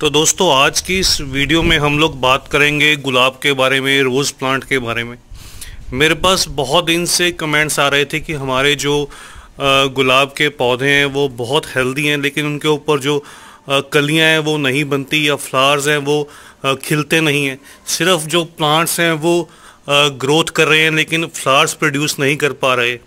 तो दोस्तों आज की इस वीडियो में हम लोग बात करेंगे गुलाब के बारे में रोज़ प्लांट के बारे में मेरे पास बहुत दिन से कमेंट्स आ रहे थे कि हमारे जो गुलाब के पौधे हैं वो बहुत हेल्दी हैं लेकिन उनके ऊपर जो कलियां हैं वो नहीं बनती या फ्लावर्स हैं वो खिलते नहीं हैं सिर्फ जो प्लांट्स हैं वो ग्रोथ कर रहे हैं लेकिन फ्लावर्स प्रोड्यूस नहीं कर पा रहे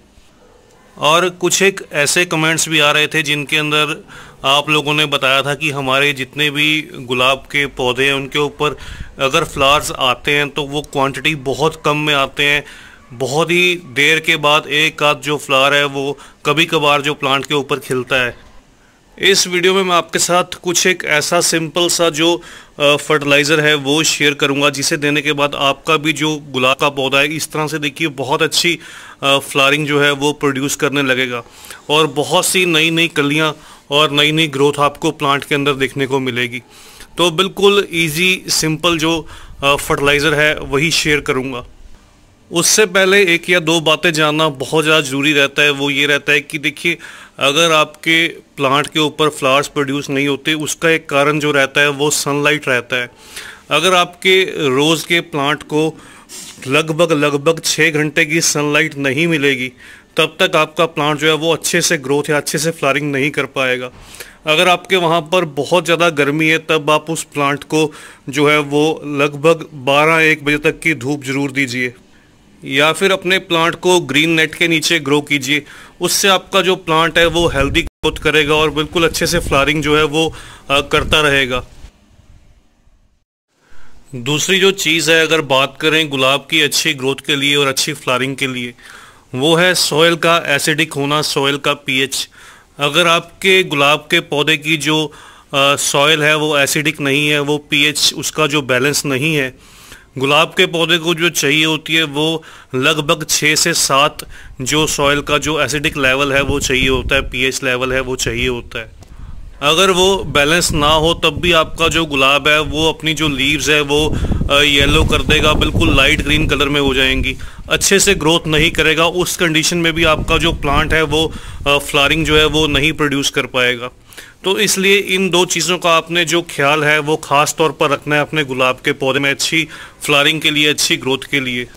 और कुछ एक ऐसे कमेंट्स भी आ रहे थे जिनके अंदर आप लोगों ने बताया था कि हमारे जितने भी गुलाब के पौधे हैं उनके ऊपर अगर फ्लावर्स आते हैं तो वो क्वांटिटी बहुत कम में आते हैं बहुत ही देर के बाद एक आध जो फ्लावर है वो कभी कभार जो प्लांट के ऊपर खिलता है इस वीडियो में मैं आपके साथ कुछ एक ऐसा सिंपल सा जो फर्टिलाइज़र है वो शेयर करूंगा जिसे देने के बाद आपका भी जो गुलाब का पौधा है इस तरह से देखिए बहुत अच्छी फ्लारिंग जो है वो प्रोड्यूस करने लगेगा और बहुत सी नई नई कलियाँ और नई नई ग्रोथ आपको प्लांट के अंदर देखने को मिलेगी तो बिल्कुल इजी सिंपल जो फर्टिलाइज़र है वही शेयर करूँगा उससे पहले एक या दो बातें जानना बहुत ज़्यादा ज़रूरी रहता है वो ये रहता है कि देखिए अगर आपके प्लांट के ऊपर फ्लावर्स प्रोड्यूस नहीं होते उसका एक कारण जो रहता है वो सनलाइट रहता है अगर आपके रोज़ के प्लांट को लगभग लगभग छः घंटे की सनलाइट नहीं मिलेगी तब तक आपका प्लांट जो है वो अच्छे से ग्रोथ या अच्छे से फ्लारिंग नहीं कर पाएगा अगर आपके वहाँ पर बहुत ज़्यादा गर्मी है तब आप उस प्लांट को जो है वो लगभग 12 एक बजे तक की धूप जरूर दीजिए या फिर अपने प्लांट को ग्रीन नेट के नीचे ग्रो कीजिए उससे आपका जो प्लांट है वो हेल्दी ग्रोथ करेगा और बिल्कुल अच्छे से फ्लारिंग जो है वो करता रहेगा दूसरी जो चीज़ है अगर बात करें गुलाब की अच्छी ग्रोथ के लिए और अच्छी फ्लारिंग के लिए वो है सोयल का एसिडिक होना सोयल का पीएच अगर आपके गुलाब के पौधे की जो सॉयल है वो एसिडिक नहीं है वो पीएच उसका जो बैलेंस नहीं है गुलाब के पौधे को जो चाहिए होती है वो लगभग छः से सात जो सॉयल का जो एसिडिक लेवल है वो चाहिए होता है पीएच लेवल है वो चाहिए होता है अगर वो बैलेंस ना हो तब भी आपका जो गुलाब है वो अपनी जो लीव्स है वो येलो कर देगा बिल्कुल लाइट ग्रीन कलर में हो जाएंगी अच्छे से ग्रोथ नहीं करेगा उस कंडीशन में भी आपका जो प्लांट है वो फ्लारिंग जो है वो नहीं प्रोड्यूस कर पाएगा तो इसलिए इन दो चीज़ों का आपने जो ख्याल है वो ख़ास तौर पर रखना है अपने गुलाब के पौधे में अच्छी फ्लारिंग के लिए अच्छी ग्रोथ के लिए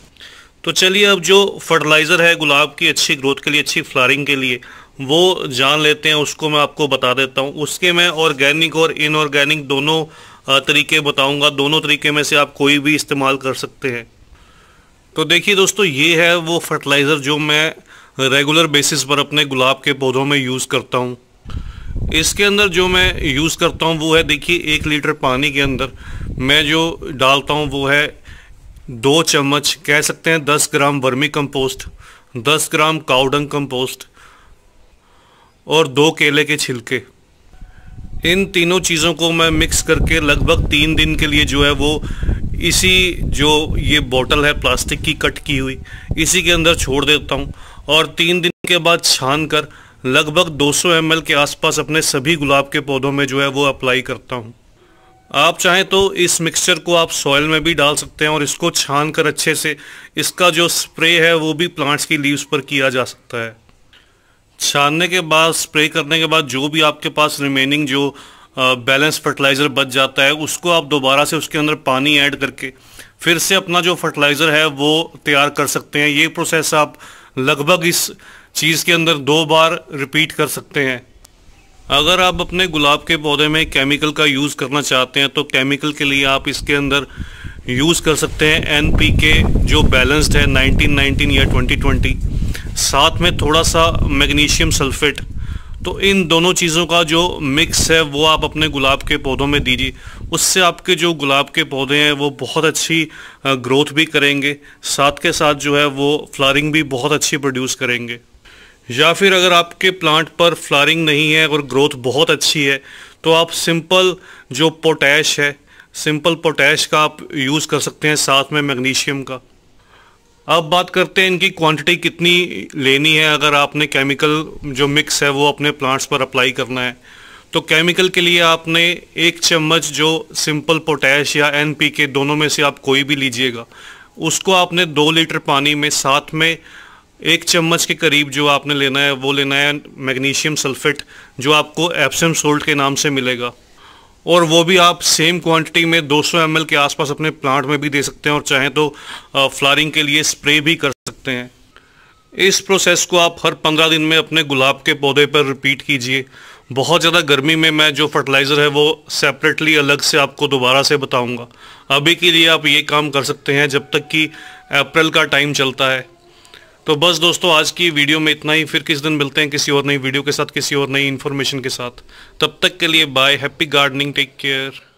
तो चलिए अब जो फर्टिलाइज़र है गुलाब की अच्छी ग्रोथ के लिए अच्छी फ्लारिंग के लिए वो जान लेते हैं उसको मैं आपको बता देता हूँ उसके मैं ऑर्गेनिक और इनऑर्गेनिक दोनों तरीके बताऊंगा दोनों तरीके में से आप कोई भी इस्तेमाल कर सकते हैं तो देखिए दोस्तों ये है वो फर्टिलाइज़र जो मैं रेगुलर बेसिस पर अपने गुलाब के पौधों में यूज़ करता हूँ इसके अंदर जो मैं यूज़ करता हूँ वो है देखिए एक लीटर पानी के अंदर मैं जो डालता हूँ वो है दो चम्मच कह सकते हैं दस ग्राम वर्मी कंपोस्ट दस ग्राम काउडंग कंपोस्ट और दो केले के छिलके इन तीनों चीज़ों को मैं मिक्स करके लगभग तीन दिन के लिए जो है वो इसी जो ये बोतल है प्लास्टिक की कट की हुई इसी के अंदर छोड़ देता हूँ और तीन दिन के बाद छान कर लगभग 200 सौ के आसपास अपने सभी गुलाब के पौधों में जो है वो अप्लाई करता हूँ आप चाहें तो इस मिक्सचर को आप सॉयल में भी डाल सकते हैं और इसको छान कर अच्छे से इसका जो स्प्रे है वो भी प्लांट्स की लीव्स पर किया जा सकता है छानने के बाद स्प्रे करने के बाद जो भी आपके पास रिमेनिंग जो बैलेंस फर्टिलाइज़र बच जाता है उसको आप दोबारा से उसके अंदर पानी ऐड करके फिर से अपना जो फर्टिलाइज़र है वो तैयार कर सकते हैं ये प्रोसेस आप लगभग इस चीज़ के अंदर दो बार रिपीट कर सकते हैं अगर आप अपने गुलाब के पौधे में केमिकल का यूज़ करना चाहते हैं तो केमिकल के लिए आप इसके अंदर यूज़ कर सकते हैं एन जो बैलेंसड है नाइनटीन नाइनटीन या ट्वेंटी ट्वेंटी साथ में थोड़ा सा मैग्नीशियम सल्फेट तो इन दोनों चीज़ों का जो मिक्स है वो आप अपने गुलाब के पौधों में दीजिए उससे आपके जो गुलाब के पौधे हैं वो बहुत अच्छी ग्रोथ भी करेंगे साथ के साथ जो है वो फ्लारिंग भी बहुत अच्छी प्रोड्यूस करेंगे या फिर अगर आपके प्लांट पर फ्लारिंग नहीं है और ग्रोथ बहुत अच्छी है तो आप सिंपल जो पोटैश है सिंपल पोटैश का आप यूज़ कर सकते हैं साथ में मैग्नीशियम का अब बात करते हैं इनकी क्वांटिटी कितनी लेनी है अगर आपने केमिकल जो मिक्स है वो अपने प्लांट्स पर अप्लाई करना है तो केमिकल के लिए आपने एक चम्मच जो सिंपल पोटैश या एन के दोनों में से आप कोई भी लीजिएगा उसको आपने दो लीटर पानी में साथ में एक चम्मच के करीब जो आपने लेना है वो लेना है मैग्नीशियम सल्फेट जो आपको एप्सम सोल्ट के नाम से मिलेगा और वो भी आप सेम क्वांटिटी में 200 एम के आसपास अपने प्लांट में भी दे सकते हैं और चाहें तो फ्लारिंग के लिए स्प्रे भी कर सकते हैं इस प्रोसेस को आप हर पंद्रह दिन में अपने गुलाब के पौधे पर रिपीट कीजिए बहुत ज़्यादा गर्मी में मैं जो फर्टिलाइज़र है वो सेपरेटली अलग से आपको दोबारा से बताऊंगा अभी के लिए आप ये काम कर सकते हैं जब तक कि अप्रैल का टाइम चलता है तो बस दोस्तों आज की वीडियो में इतना ही फिर किस दिन मिलते हैं किसी और नई वीडियो के साथ किसी और नई इन्फॉर्मेशन के साथ तब तक के लिए bye happy gardening take care